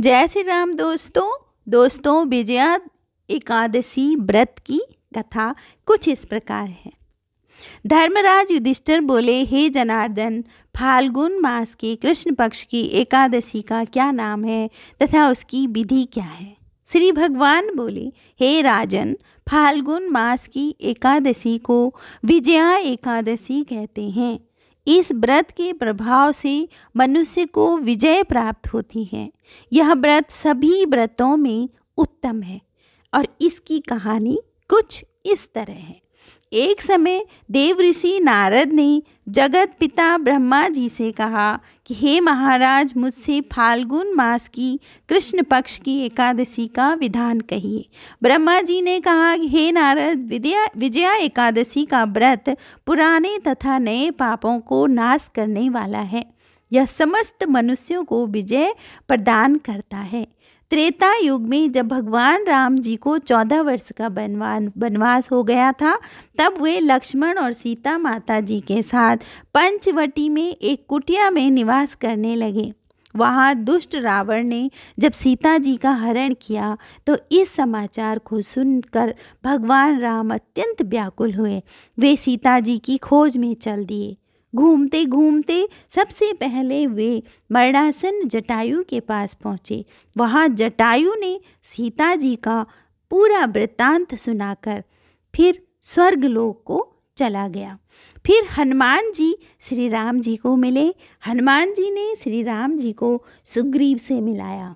जय श्री राम दोस्तों दोस्तों विजया एकादशी व्रत की कथा कुछ इस प्रकार है धर्मराज युधिष्ठिर बोले हे जनार्दन फाल्गुन मास के कृष्ण पक्ष की एकादशी का क्या नाम है तथा उसकी विधि क्या है श्री भगवान बोले हे राजन फाल्गुन मास की एकादशी को विजया एकादशी कहते हैं इस व्रत के प्रभाव से मनुष्य को विजय प्राप्त होती है यह व्रत सभी व्रतों में उत्तम है और इसकी कहानी कुछ इस तरह है एक समय देव ऋषि नारद ने जगत पिता ब्रह्मा जी से कहा कि हे महाराज मुझसे फाल्गुन मास की कृष्ण पक्ष की एकादशी का विधान कहिए ब्रह्मा जी ने कहा कि हे नारद विद्या विजया एकादशी का व्रत पुराने तथा नए पापों को नाश करने वाला है यह समस्त मनुष्यों को विजय प्रदान करता है त्रेता युग में जब भगवान राम जी को चौदह वर्ष का बनवान बनवास हो गया था तब वे लक्ष्मण और सीता माता जी के साथ पंचवटी में एक कुटिया में निवास करने लगे वहाँ दुष्ट रावण ने जब सीता जी का हरण किया तो इस समाचार को सुनकर भगवान राम अत्यंत व्याकुल हुए वे सीता जी की खोज में चल दिए घूमते घूमते सबसे पहले वे मरणासन जटायु के पास पहुँचे वहाँ जटायु ने सीता जी का पूरा वृत्तांत सुनाकर फिर स्वर्गलोक को चला गया फिर हनुमान जी श्री राम जी को मिले हनुमान जी ने श्री राम जी को सुग्रीव से मिलाया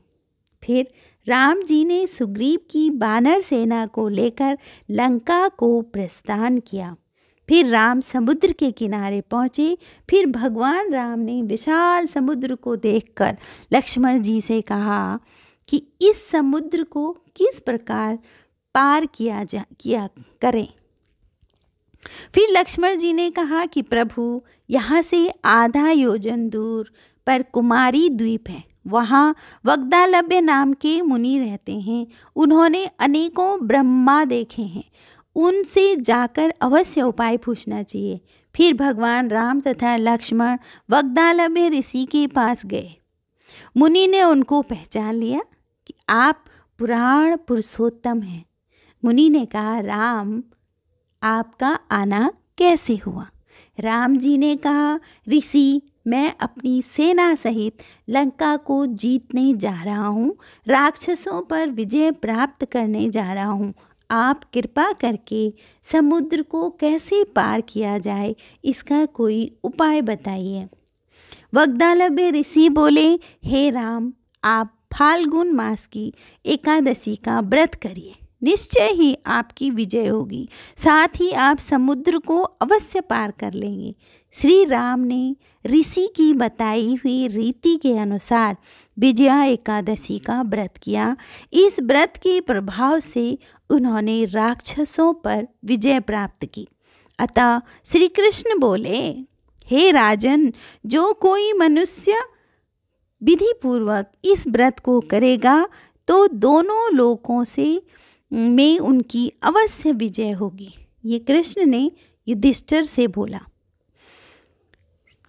फिर राम जी ने सुग्रीव की बानर सेना को लेकर लंका को प्रस्थान किया फिर राम समुद्र के किनारे पहुँचे फिर भगवान राम ने विशाल समुद्र को देखकर लक्ष्मण जी से कहा कि इस समुद्र को किस प्रकार पार किया जा किया करें फिर लक्ष्मण जी ने कहा कि प्रभु यहाँ से आधा योजन दूर पर कुमारी द्वीप है वहाँ वग्दालभ्य नाम के मुनि रहते हैं उन्होंने अनेकों ब्रह्मा देखे हैं उनसे जाकर अवश्य उपाय पूछना चाहिए फिर भगवान राम तथा लक्ष्मण वग्दाल में ऋषि के पास गए मुनि ने उनको पहचान लिया कि आप पुराण पुरुषोत्तम हैं मुनि ने कहा राम आपका आना कैसे हुआ राम जी ने कहा ऋषि मैं अपनी सेना सहित लंका को जीतने जा रहा हूँ राक्षसों पर विजय प्राप्त करने जा रहा हूँ आप कृपा करके समुद्र को कैसे पार किया जाए इसका कोई उपाय बताइए वग्दालभ्य ऋषि बोले हे राम आप फाल्गुन मास की एकादशी का व्रत करिए निश्चय ही आपकी विजय होगी साथ ही आप समुद्र को अवश्य पार कर लेंगे श्री राम ने ऋषि की बताई हुई रीति के अनुसार विजया एकादशी का व्रत किया इस व्रत के प्रभाव से उन्होंने राक्षसों पर विजय प्राप्त की अतः श्री कृष्ण बोले हे राजन जो कोई मनुष्य विधि पूर्वक इस व्रत को करेगा तो दोनों लोकों से में उनकी अवश्य विजय होगी ये कृष्ण ने युधिष्ठर से बोला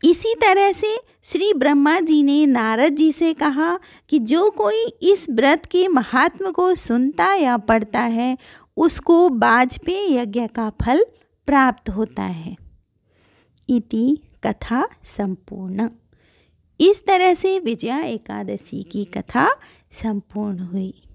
इसी तरह से श्री ब्रह्मा जी ने नारद जी से कहा कि जो कोई इस व्रत के महात्म को सुनता या पढ़ता है उसको बाजपेय यज्ञ का फल प्राप्त होता है इति कथा संपूर्ण इस तरह से विजया एकादशी की कथा संपूर्ण हुई